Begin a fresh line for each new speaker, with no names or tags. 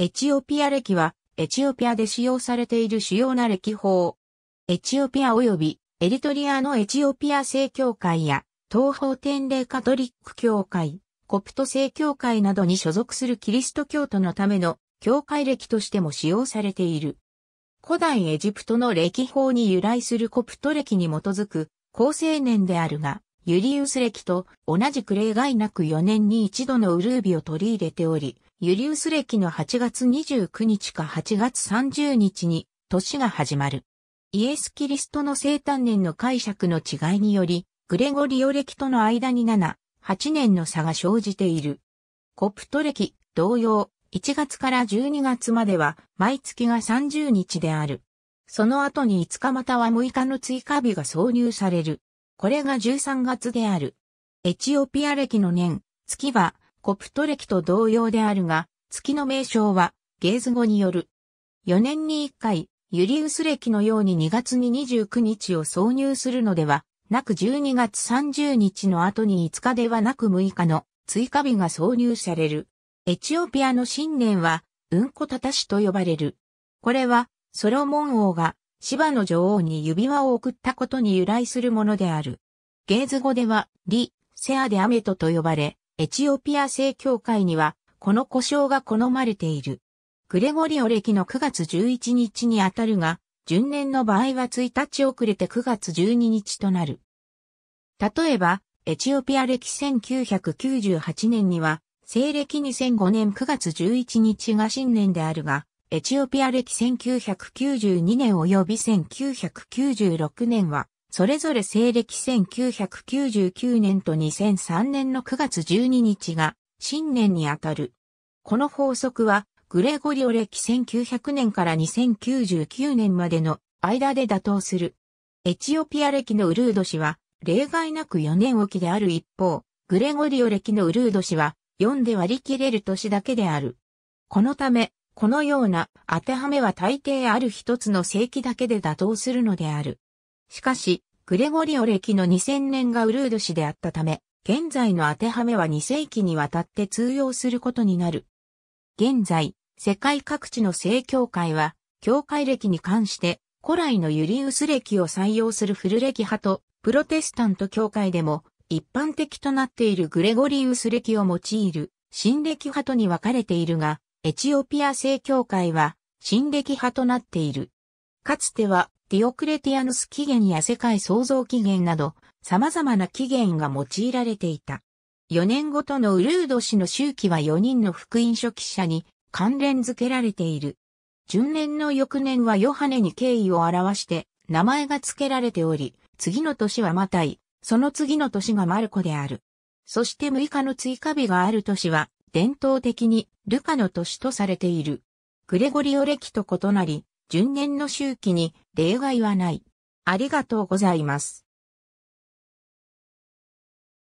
エチオピア歴は、エチオピアで使用されている主要な歴法。エチオピア及び、エリトリアのエチオピア正教会や、東方天霊カトリック教会、コプト正教会などに所属するキリスト教徒のための、教会歴としても使用されている。古代エジプトの歴法に由来するコプト歴に基づく、高青年であるが、ユリウス歴と同じく例外なく4年に一度のウルービを取り入れており、ユリウス歴の8月29日か8月30日に年が始まる。イエス・キリストの生誕年の解釈の違いにより、グレゴリオ歴との間に7、8年の差が生じている。コプト歴、同様、1月から12月までは、毎月が30日である。その後に5日または6日の追加日が挿入される。これが13月である。エチオピア歴の年、月はコプト歴と同様であるが、月の名称はゲーズ語による。4年に1回、ユリウス歴のように2月に29日を挿入するのでは、なく12月30日の後に5日ではなく6日の追加日が挿入される。エチオピアの新年は、うんこたたしと呼ばれる。これは、ソロモン王が芝の女王に指輪を送ったことに由来するものである。ゲーズ語では、リ、セアデアメトと呼ばれ、エチオピア正教会には、この故障が好まれている。グレゴリオ歴の9月11日にあたるが、順年の場合は1日遅れて9月12日となる。例えば、エチオピア歴1998年には、西暦2005年9月11日が新年であるが、エチオピア歴1992年及び1996年は、それぞれ西暦1999年と2003年の9月12日が新年にあたる。この法則は、グレゴリオ歴1900年から2099年までの間で妥当する。エチオピア歴のウルード氏は、例外なく4年おきである一方、グレゴリオ歴のウルード氏は、4で割り切れる年だけである。このため、このような当てはめは大抵ある一つの世紀だけで妥当するのである。しかし、グレゴリオ歴の2000年がウルード氏であったため、現在の当てはめは2世紀にわたって通用することになる。現在、世界各地の正教会は、教会歴に関して古来のユリウス歴を採用する古歴派と、プロテスタント教会でも一般的となっているグレゴリウス歴を用いる新歴派とに分かれているが、エチオピア正教会は、新暦派となっている。かつては、ディオクレティアヌス起源や世界創造起源など、様々な起源が用いられていた。4年ごとのウルード氏の周期は4人の福音書記者に関連付けられている。順年の翌年はヨハネに敬意を表して名前が付けられており、次の年はマタイ、その次の年がマルコである。そして6日の追加日がある年は伝統的にルカの年とされている。グレゴリオ歴と異なり、順年の周期に例外はない。ありがとうございます。